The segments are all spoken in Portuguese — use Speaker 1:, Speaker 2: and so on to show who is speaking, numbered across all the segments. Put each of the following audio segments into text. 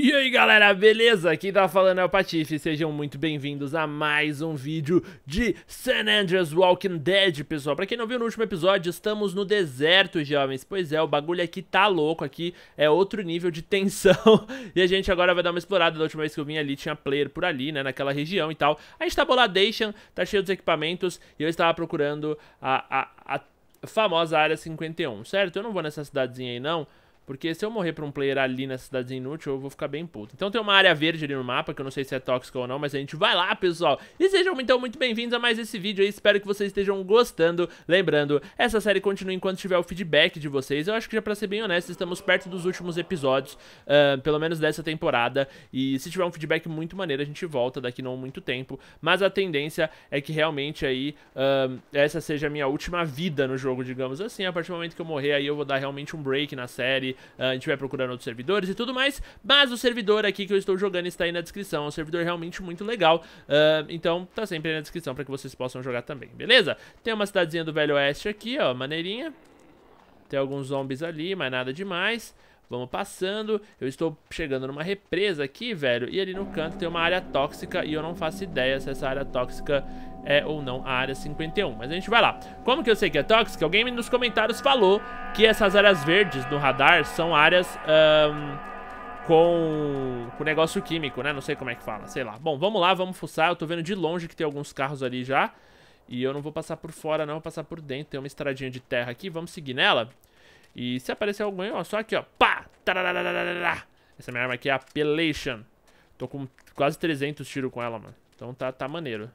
Speaker 1: E aí galera, beleza? Aqui tá falando é o Patife, sejam muito bem-vindos a mais um vídeo de San Andreas Walking Dead, pessoal. Pra quem não viu no último episódio, estamos no deserto, jovens. Pois é, o bagulho aqui tá louco, aqui é outro nível de tensão. e a gente agora vai dar uma explorada, da última vez que eu vim ali tinha player por ali, né, naquela região e tal. A gente tá boladation, tá cheio dos equipamentos e eu estava procurando a, a, a famosa área 51, certo? Eu não vou nessa cidadezinha aí não, porque se eu morrer pra um player ali nessa cidadezinha inútil, eu vou ficar bem puto. Então tem uma área verde ali no mapa, que eu não sei se é tóxico ou não, mas a gente vai lá, pessoal. E sejam então muito bem-vindos a mais esse vídeo aí, espero que vocês estejam gostando. Lembrando, essa série continua enquanto tiver o feedback de vocês. Eu acho que já pra ser bem honesto, estamos perto dos últimos episódios, uh, pelo menos dessa temporada. E se tiver um feedback muito maneiro, a gente volta daqui não muito tempo. Mas a tendência é que realmente aí, uh, essa seja a minha última vida no jogo, digamos assim. A partir do momento que eu morrer aí, eu vou dar realmente um break na série ah, a gente vai procurando outros servidores e tudo mais. Mas o servidor aqui que eu estou jogando está aí na descrição. É um servidor realmente muito legal. Uh, então tá sempre aí na descrição para que vocês possam jogar também, beleza? Tem uma cidadezinha do Velho Oeste aqui, ó, maneirinha. Tem alguns zombies ali, mas nada demais. Vamos passando. Eu estou chegando numa represa aqui, velho. E ali no canto tem uma área tóxica. E eu não faço ideia se essa área tóxica é ou não a área 51. Mas a gente vai lá. Como que eu sei que é tóxica? Alguém nos comentários falou que essas áreas verdes do radar são áreas um, com, com negócio químico, né? Não sei como é que fala, sei lá. Bom, vamos lá, vamos fuçar. Eu tô vendo de longe que tem alguns carros ali já. E eu não vou passar por fora, não. Vou passar por dentro. Tem uma estradinha de terra aqui. Vamos seguir nela. E se aparecer alguém, ó, só aqui, ó. Pá! Essa minha arma aqui é a Appellation. Tô com quase 300 tiros com ela, mano. Então tá, tá maneiro.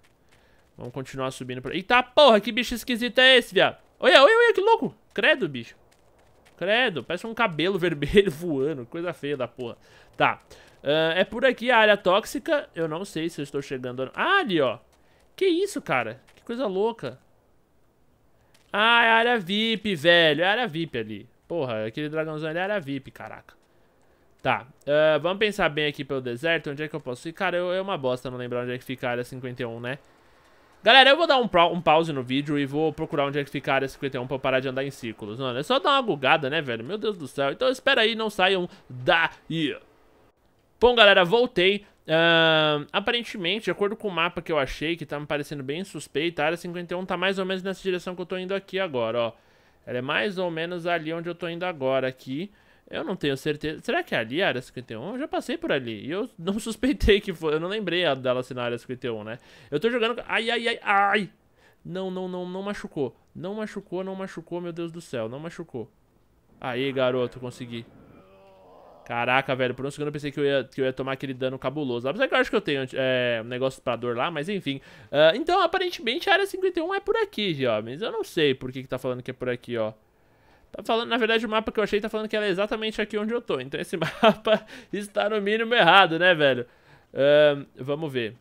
Speaker 1: Vamos continuar subindo por... Eita porra, que bicho esquisito é esse, viado? Olha, olha, olha, que louco. Credo, bicho. Credo, parece um cabelo vermelho voando. Coisa feia da porra. Tá. Uh, é por aqui a área tóxica. Eu não sei se eu estou chegando... Ah, ali, ó. Que isso, cara? Que coisa louca. Ah, é a área VIP, velho. É a área VIP ali. Porra, aquele dragãozão ali é a área VIP, caraca. Tá, uh, vamos pensar bem aqui pelo deserto. Onde é que eu posso ir? Cara, eu, é uma bosta não lembrar onde é que fica a área 51, né? Galera, eu vou dar um, um, pause no vídeo e vou procurar onde é que fica a área 51 pra eu parar de andar em círculos. Mano, é só dar uma bugada, né, velho? Meu Deus do céu. Então espera aí, não saiam daí. Bom, galera, voltei. Uh, aparentemente, de acordo com o mapa que eu achei, que tá me parecendo bem suspeito, a área 51 tá mais ou menos nessa direção que eu tô indo aqui agora, ó. Ela é mais ou menos ali onde eu tô indo agora, aqui. Eu não tenho certeza. Será que é ali a área 51? Eu já passei por ali. E eu não suspeitei que foi. Eu não lembrei dela ser na área 51, né? Eu tô jogando. Ai, ai, ai, ai! Não, não, não, não machucou. Não machucou, não machucou, meu Deus do céu. Não machucou. Aí, garoto, consegui. Caraca, velho, por um segundo eu pensei que eu ia, que eu ia tomar aquele dano cabuloso. Apesar que eu acho que eu tenho é, um negócio pra dor lá, mas enfim. Uh, então, aparentemente, a área 51 é por aqui, jovens. Eu não sei por que, que tá falando que é por aqui, ó. Tá falando, na verdade, o mapa que eu achei tá falando que ela é exatamente aqui onde eu tô. Então esse mapa está no mínimo errado, né, velho? Uh, vamos ver.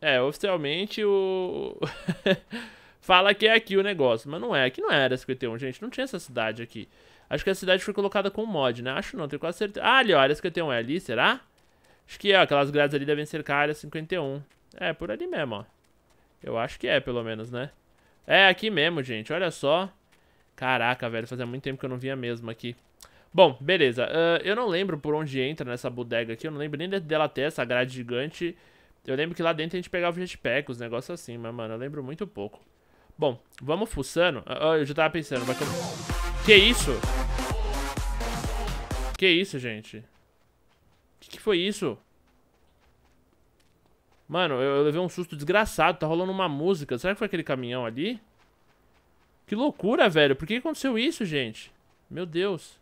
Speaker 1: É, oficialmente o... Fala que é aqui o negócio, mas não é. Aqui não é Área 51, gente. Não tinha essa cidade aqui. Acho que a cidade foi colocada com mod, né? Acho não, tenho quase certeza. Ah, ali, ó, Área 51 é ali, será? Acho que é, ó, aquelas grades ali devem cercar a Área 51. É, por ali mesmo, ó. Eu acho que é, pelo menos, né? É, aqui mesmo, gente. Olha só. Caraca, velho, fazia muito tempo que eu não vinha mesmo aqui. Bom, beleza. Uh, eu não lembro por onde entra nessa bodega aqui. Eu não lembro nem dela ter essa grade gigante. Eu lembro que lá dentro a gente pegava o jetpack, os negócios assim. Mas, mano, eu lembro muito pouco. Bom, vamos fuçando. Uh, eu já tava pensando, vai que eu... Que isso? Que isso, gente? Que que foi isso? Mano, eu, eu levei um susto desgraçado. Tá rolando uma música. Será que foi aquele caminhão ali? Que loucura, velho. Por que aconteceu isso, gente? Meu Deus.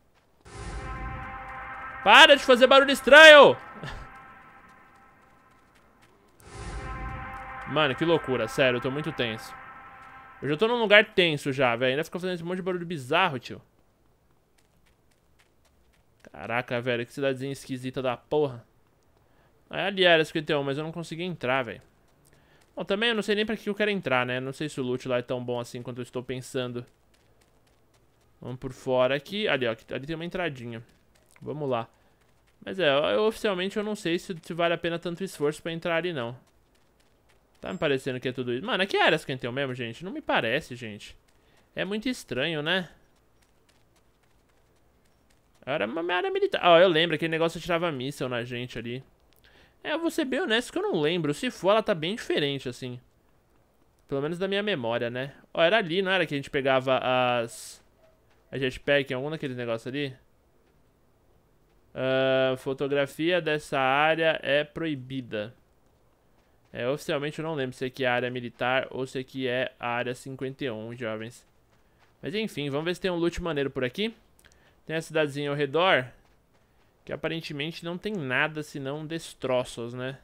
Speaker 1: Para de fazer barulho estranho! Mano, que loucura. Sério, eu tô muito tenso. Eu já tô num lugar tenso já, velho. Ainda fica fazendo esse monte de barulho bizarro, tio. Caraca, velho. Que cidadezinha esquisita da porra. Aliás, ali era 51, mas eu não consegui entrar, velho. Bom, também eu não sei nem pra que eu quero entrar, né? Não sei se o loot lá é tão bom assim quanto eu estou pensando. Vamos por fora aqui. Ali, ó. Ali tem uma entradinha. Vamos lá. Mas é, eu, oficialmente eu não sei se, se, vale a pena tanto esforço pra entrar ali, não. Tá me parecendo que é tudo isso. Mano, aqui é era que 51 mesmo, gente? Não me parece, gente. É muito estranho, né? Era uma área militar. Ó, oh, eu lembro, aquele negócio tirava míssil na gente ali. É, eu vou ser bem honesto que eu não lembro. Se for, ela tá bem diferente, assim. Pelo menos da minha memória, né? Ó, era ali, não era que a gente pegava as... A jetpack, algum daqueles negócios ali? Uh, fotografia dessa área é proibida. É, oficialmente eu não lembro se aqui é, é área militar ou se aqui é, é a área 51, jovens. Mas enfim, vamos ver se tem um loot maneiro por aqui. Tem a cidadezinha ao redor. Que aparentemente não tem nada senão destroços, né?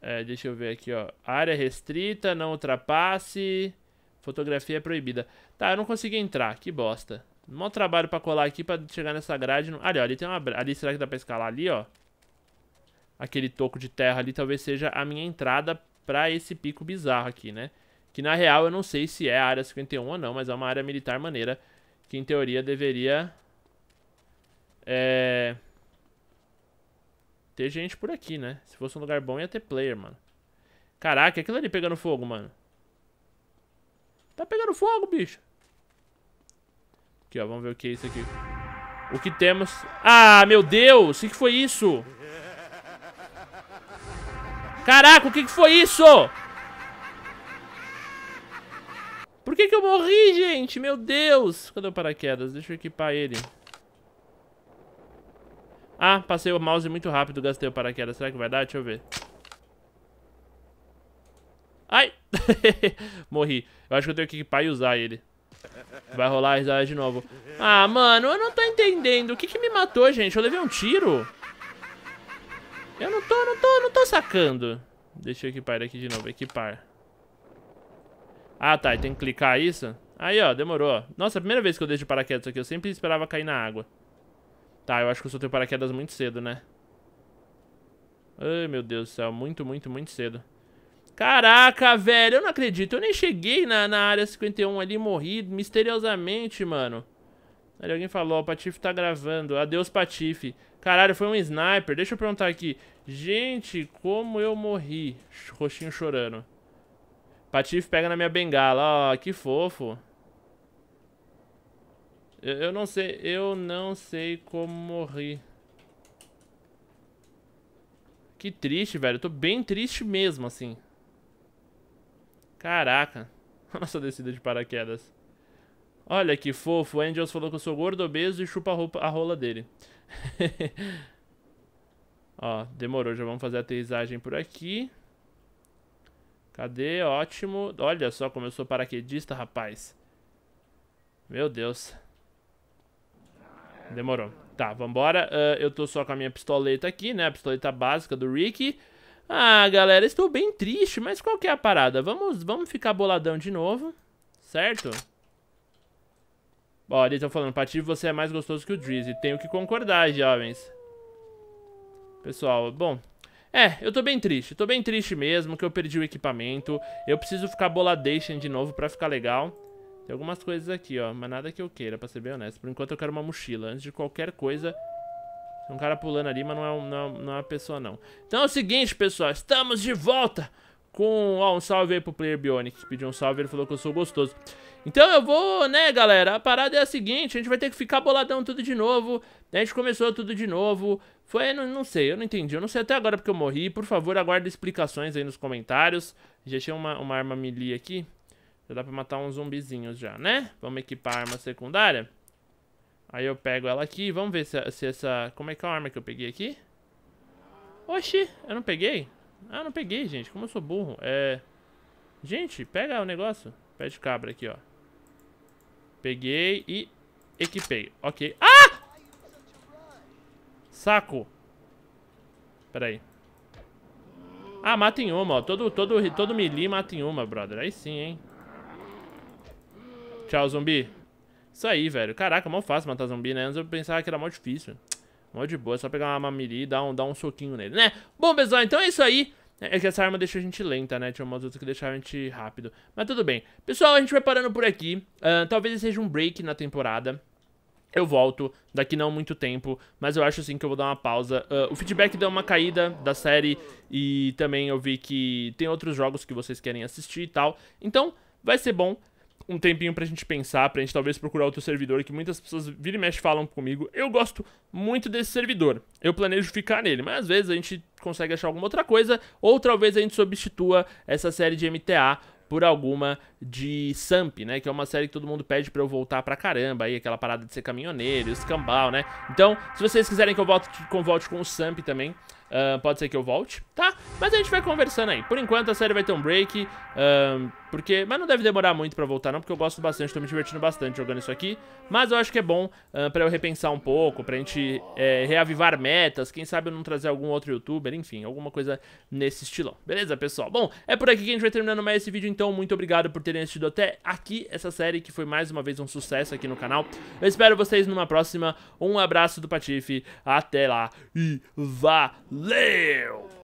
Speaker 1: É, deixa eu ver aqui, ó. Área restrita, não ultrapasse. Fotografia proibida. Tá, eu não consegui entrar, que bosta. Mó trabalho pra colar aqui pra chegar nessa grade. Não... Ali, ó, ali tem uma... Ali, será que dá pra escalar ali, ó? Aquele toco de terra ali talvez seja a minha entrada pra esse pico bizarro aqui, né? Que na real eu não sei se é a área 51 ou não, mas é uma área militar maneira que em teoria deveria é... Ter gente por aqui, né? Se fosse um lugar bom, ia ter player, mano. Caraca, aquilo ali pegando fogo, mano. Tá pegando fogo, bicho. Aqui, ó. Vamos ver o que é isso aqui. O que temos... Ah, meu Deus! O que, foi isso? Caraca, o que, que foi isso? Por que, que eu morri, gente? Meu Deus! Cadê o paraquedas? Deixa eu equipar ele. Ah, passei o mouse muito rápido, gastei o paraquedas. Será que vai dar? Deixa eu ver. Ai! Morri. Eu acho que eu tenho que equipar e usar ele. Vai rolar a risada de novo. Ah, mano, eu não tô entendendo. O que que me matou, gente? Eu levei um tiro? Eu não tô, não tô, não tô sacando. Deixa eu equipar ele aqui de novo. Equipar. Ah, tá. Tem que clicar isso? Aí, ó, demorou. Nossa, é a primeira vez que eu deixo paraquedas aqui, eu sempre esperava cair na água. Tá, eu acho que eu soltei o paraquedas muito cedo, né? Ai, meu Deus do céu. Muito, muito, muito cedo. Caraca, velho. Eu não acredito. Eu nem cheguei na, na área 51 ali e morri misteriosamente, mano. Ali alguém falou, o Patife tá gravando. Adeus, Patife. Caralho, foi um sniper. Deixa eu perguntar aqui. Gente, como eu morri. Roxinho chorando. Patife pega na minha bengala. Ó, que fofo. Eu, eu não sei, eu não sei como morri. Que triste, velho. Eu tô bem triste mesmo, assim. Caraca. Nossa descida de paraquedas. Olha que fofo. O Angels falou que eu sou gordo, obeso e chupa a, roupa, a rola dele. Ó, demorou. Já vamos fazer a aterrissagem por aqui. Cadê? Ótimo. Olha só como eu sou paraquedista, rapaz. Meu Deus. Demorou. Tá, vambora. Uh, eu tô só com a minha pistoleta aqui, né? A pistoleta básica do Rick. Ah, galera, estou bem triste, mas qual que é a parada? Vamos, vamos ficar boladão de novo, certo? Ó, eles estão falando, Pati, você é mais gostoso que o Drizzy. Tenho que concordar, jovens. Pessoal, bom... É, eu tô bem triste, tô bem triste mesmo que eu perdi o equipamento. Eu preciso ficar boladation de novo pra ficar legal. Tem algumas coisas aqui, ó, mas nada que eu queira, pra ser bem honesto. Por enquanto eu quero uma mochila. Antes de qualquer coisa, tem um cara pulando ali, mas não é, um, não, é não é uma pessoa, não. Então é o seguinte, pessoal, estamos de volta com... Ó, um salve aí pro Player Bionic, pediu um salve, ele falou que eu sou gostoso. Então eu vou, né, galera, a parada é a seguinte, a gente vai ter que ficar boladão tudo de novo, a gente começou tudo de novo, foi, não, não sei, eu não entendi, eu não sei até agora porque eu morri, por favor, aguarde explicações aí nos comentários. Já tinha uma, uma arma melee aqui, já dá pra matar uns zumbizinhos já, né? Vamos equipar a arma secundária. Aí eu pego ela aqui, vamos ver se, se essa... Como é que é a arma que eu peguei aqui? Oxi, eu não peguei? Ah, não peguei, gente. Como eu sou burro. É... Gente, pega o negócio. Pé de cabra aqui, ó. Peguei e equipei. Ok. Ah! Saco. Pera aí. Ah, mata em uma, ó. Todo, todo, todo melee mata em uma, brother. Aí sim, hein. Tchau, zumbi. Isso aí, velho. Caraca, mal fácil matar zumbi, né? Antes eu pensava que era mó difícil. Mó de boa, é só pegar uma mamiri e dar um, dar um soquinho nele, né? Bom, pessoal, então é isso aí. É, é que essa arma deixa a gente lenta, né? Tinha umas outras que deixavam a gente rápido. Mas tudo bem. Pessoal, a gente vai parando por aqui. Uh, talvez seja um break na temporada. Eu volto daqui não muito tempo, mas eu acho assim que eu vou dar uma pausa. Uh, o feedback deu uma caída da série e também eu vi que tem outros jogos que vocês querem assistir e tal. Então, vai ser bom um tempinho pra gente pensar, pra gente talvez procurar outro servidor, que muitas pessoas vira e mexe falam comigo. Eu gosto muito desse servidor, eu planejo ficar nele, mas às vezes a gente consegue achar alguma outra coisa, ou talvez a gente substitua essa série de MTA por alguma de Samp, né? Que é uma série que todo mundo pede pra eu voltar pra caramba, aí aquela parada de ser caminhoneiro, escambau, né? Então, se vocês quiserem que eu volte, que eu volte com o Samp também, Uh, pode ser que eu volte, tá? Mas a gente vai conversando aí. Por enquanto a série vai ter um break, uh, porque... Mas não deve demorar muito pra voltar não, porque eu gosto bastante, tô me divertindo bastante jogando isso aqui. Mas eu acho que é bom uh, pra eu repensar um pouco, pra gente é, reavivar metas, quem sabe eu não trazer algum outro youtuber, enfim, alguma coisa nesse estilão. Beleza, pessoal? Bom, é por aqui que a gente vai terminando mais esse vídeo, então muito obrigado por terem assistido até aqui essa série, que foi mais uma vez um sucesso aqui no canal. Eu espero vocês numa próxima. Um abraço do Patife, até lá e valeu! live.